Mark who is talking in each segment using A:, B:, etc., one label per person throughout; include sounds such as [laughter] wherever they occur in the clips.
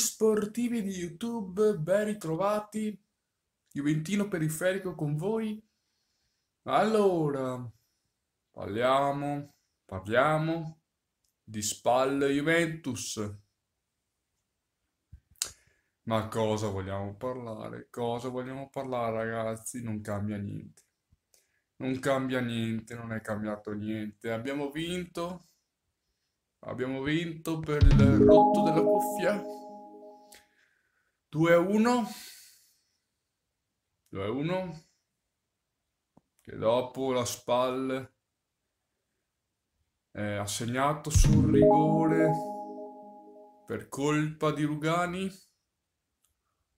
A: sportivi di YouTube, ben ritrovati. Juventino periferico con voi. Allora, parliamo, parliamo di Spalle Juventus. Ma cosa vogliamo parlare? Cosa vogliamo parlare, ragazzi? Non cambia niente. Non cambia niente, non è cambiato niente. Abbiamo vinto. Abbiamo vinto per il rotto della cuffia. 2-1. a 2-1. a Che dopo la SPAL eh, ha segnato sul rigore per colpa di Rugani.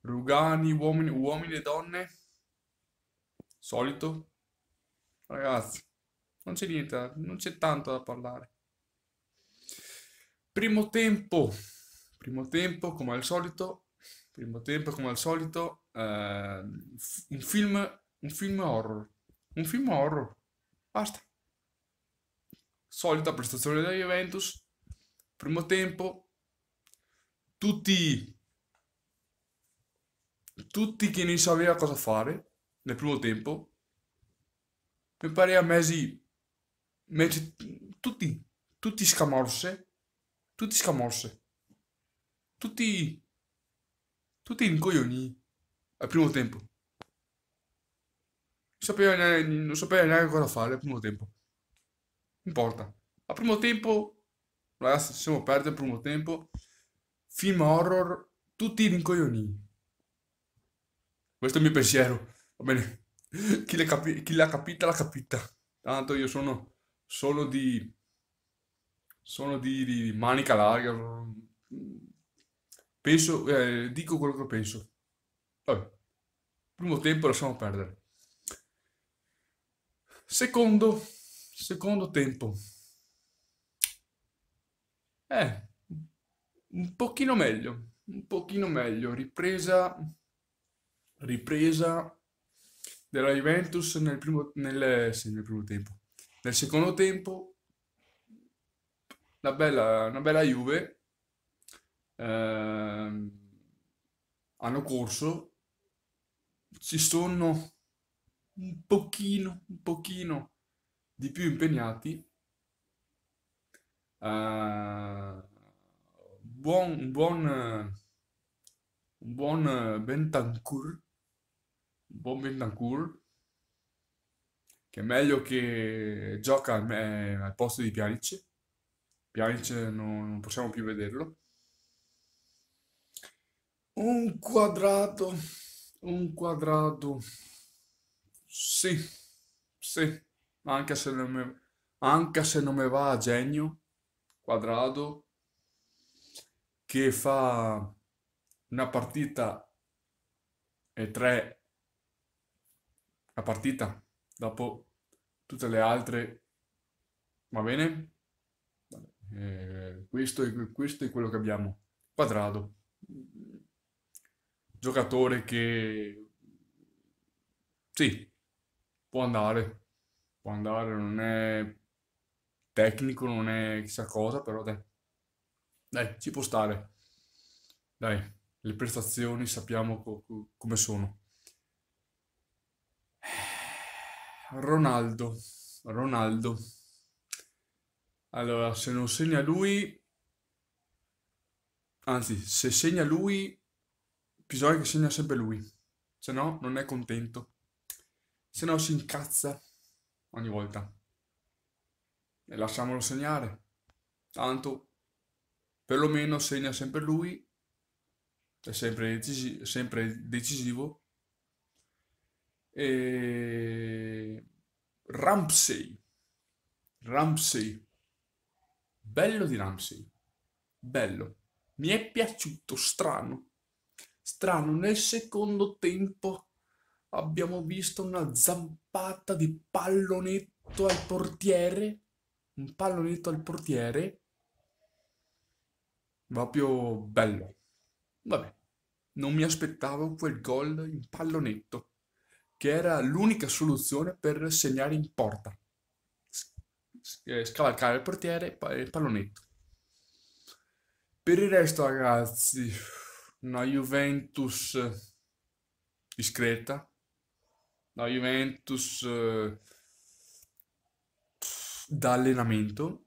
A: Rugani, uomini, uomini e donne. Solito. Ragazzi, non c'è niente, non c'è tanto da parlare. Primo tempo. Primo tempo, come al solito, Primo tempo, come al solito, eh, un, film, un film horror. Un film horror. Basta. Solita prestazione della Juventus. Primo tempo. Tutti... Tutti che non sapeva cosa fare nel primo tempo. Mi pare a Messi... Messi tutti, tutti scamorse. Tutti scamorse. Tutti tutti ti rincoglioni al primo tempo. Non sapeva, neanche, non sapevi neanche cosa fare al primo tempo. Non importa. Al primo tempo, ragazzi, ci siamo persi al primo tempo. Film horror, tutti rincoglioni. Questo è il mio pensiero. Va bene. [laughs] Chi l'ha, capi- chi l'ha capita, l'ha capita. Tanto io sono solo di... Sono di, di manica larga, penso, eh, dico quello che penso. Vabbè, primo tempo lasciamo perdere. Secondo, secondo tempo. Eh, un pochino meglio, un pochino meglio. Ripresa, ripresa della Juventus nel primo, nel, sì, nel primo tempo. Nel secondo tempo, una bella, una bella Juve eh, hanno corso, ci sono un pochino, un pochino di più impegnati. Eh, buon, buon, buon Bentancur, buon Bentancur, che è meglio che gioca al, al posto di Pjanic. Pjanic non, non possiamo più vederlo. Un quadrato, un quadrato, sì, sì, anche se non mi, anche se non mi va a genio, quadrato che fa una partita e tre la partita dopo tutte le altre, va bene? Eh, questo, è, questo è quello che abbiamo, quadrato giocatore che sì, può andare, può andare, non è tecnico, non è chissà cosa, però dai, dai ci può stare. Dai, le prestazioni sappiamo co- come sono. Ronaldo, Ronaldo. Allora, se non segna lui, anzi, se segna lui Bisogna che segna sempre lui, se no non è contento, se no si incazza ogni volta. E lasciamolo segnare, tanto perlomeno segna sempre lui, è sempre, decisi- sempre decisivo. E... Ramsey, Ramsey, bello di Ramsey, bello, mi è piaciuto, strano Strano, nel secondo tempo abbiamo visto una zampata di pallonetto al portiere. Un pallonetto al portiere. Proprio bello. Vabbè, non mi aspettavo quel gol in pallonetto, che era l'unica soluzione per segnare in porta. Eh, scavalcare il portiere e il pallonetto. Per il resto, ragazzi una Juventus eh, discreta, una Juventus eh, da allenamento,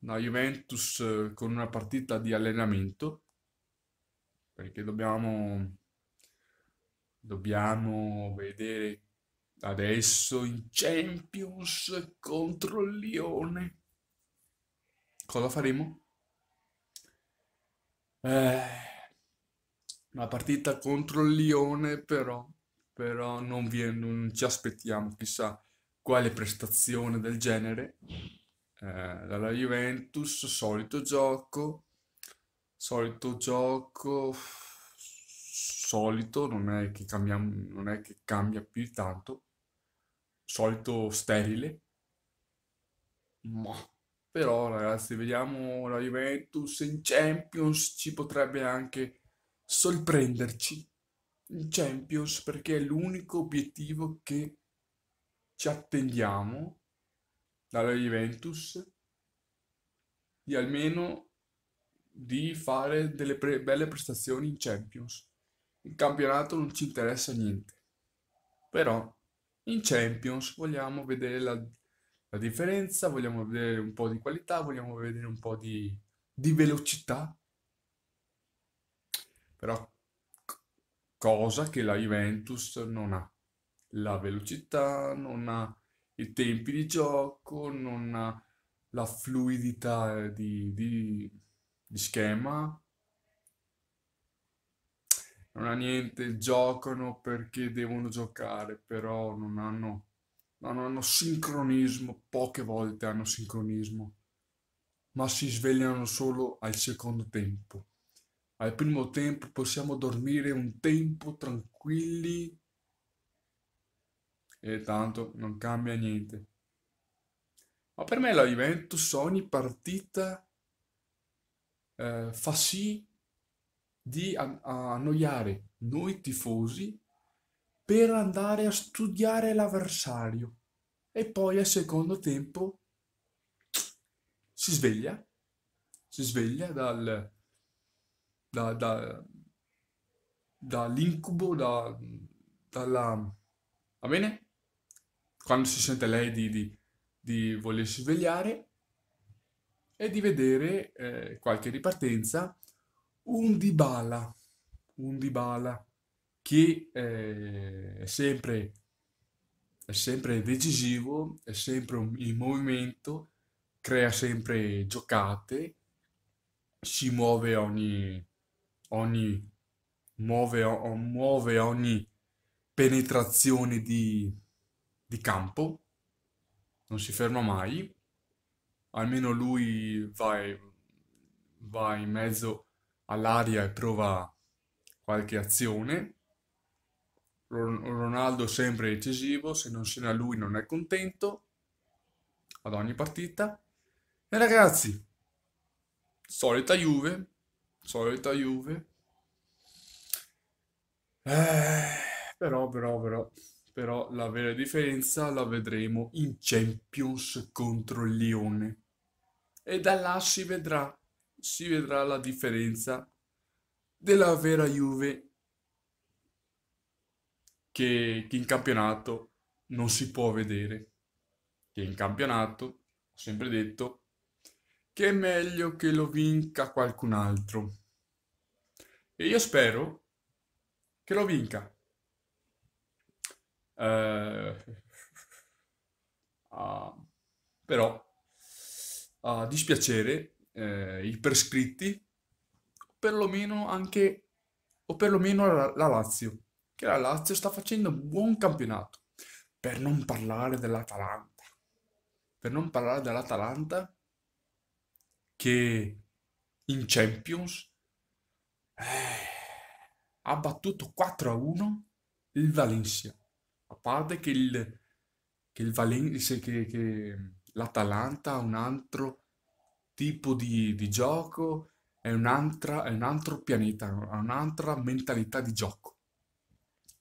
A: una Juventus eh, con una partita di allenamento, perché dobbiamo, dobbiamo vedere adesso in Champions contro il Lione. Cosa faremo? Eh una partita contro il Lione, però, però non, vi, non ci aspettiamo chissà quale prestazione del genere. Eh, dalla Juventus, solito gioco, solito gioco, solito, non è che, cambiamo, non è che cambia più tanto, solito sterile. Ma però ragazzi, vediamo la Juventus in Champions, ci potrebbe anche sorprenderci in Champions perché è l'unico obiettivo che ci attendiamo dalla Juventus di almeno di fare delle pre- belle prestazioni in Champions. Il campionato non ci interessa niente. Però in Champions vogliamo vedere la, la differenza, vogliamo vedere un po' di qualità, vogliamo vedere un po' di, di velocità però cosa che la Juventus non ha. La velocità, non ha i tempi di gioco, non ha la fluidità di, di, di schema, non ha niente, giocano perché devono giocare, però non hanno, non hanno sincronismo, poche volte hanno sincronismo, ma si svegliano solo al secondo tempo. Al primo tempo possiamo dormire un tempo tranquilli e tanto non cambia niente. Ma per me la Juventus ogni partita eh, fa sì di annoiare noi tifosi per andare a studiare l'avversario e poi al secondo tempo si sveglia, si sveglia dal, da, da, dall'incubo, da, dalla... va bene? Quando si sente lei di, di, di volersi svegliare e di vedere eh, qualche ripartenza, un Dybala, un Dybala che eh, è, sempre, è sempre decisivo, è sempre in movimento, crea sempre giocate, si muove ogni, ogni muove, o, muove ogni penetrazione di, di campo, non si ferma mai, almeno lui va, va in mezzo all'aria e prova qualche azione. Ronaldo sempre decisivo, se non scena lui non è contento ad ogni partita. E ragazzi, solita Juve, solita Juve. Eh, però, però, però, però la vera differenza la vedremo in Champions contro il Lione. E da là si vedrà, si vedrà la differenza della vera Juve che, che in campionato non si può vedere. Che in campionato, ho sempre detto, che è meglio che lo vinca qualcun altro. E io spero che lo vinca. Eh, ah, però, a ah, dispiacere, eh, i prescritti, perlomeno anche, o perlomeno la, la Lazio, che la Lazio sta facendo un buon campionato, per non parlare dell'Atalanta. Per non parlare dell'Atalanta che in Champions eh, ha battuto 4-1 a il Valencia. A parte che il, che il Valencia, che, che l'Atalanta ha un altro tipo di, di gioco, è, un'altra, è un altro pianeta, ha un'altra mentalità di gioco.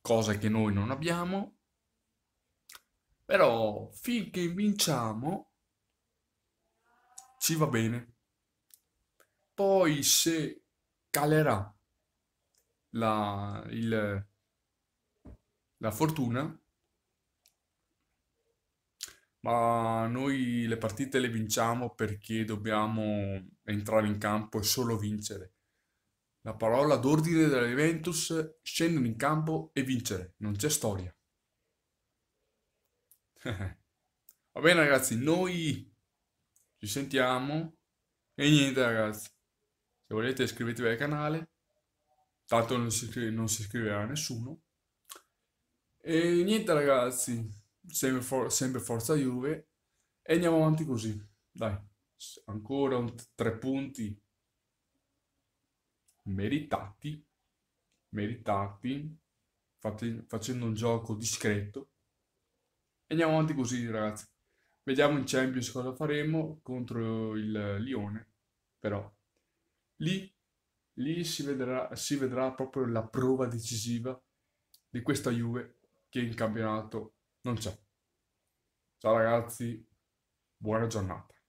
A: Cosa che noi non abbiamo. Però finché vinciamo ci va bene poi se calerà la, il, la fortuna, ma noi le partite le vinciamo perché dobbiamo entrare in campo e solo vincere. La parola d'ordine della Juventus scendere in campo e vincere, non c'è storia. [laughs] Va bene ragazzi, noi ci sentiamo e niente ragazzi. Se volete iscrivetevi al canale, tanto non si, non si iscriverà nessuno. E niente ragazzi, sempre, for sempre forza Juve e andiamo avanti così. Dai, ancora un tre punti meritati, meritati, fate, facendo un gioco discreto. E andiamo avanti così ragazzi. Vediamo in Champions cosa faremo contro il Lione, però lì, lì si, vedrà, si vedrà proprio la prova decisiva di questa Juve che in campionato non c'è. Ciao ragazzi, buona giornata.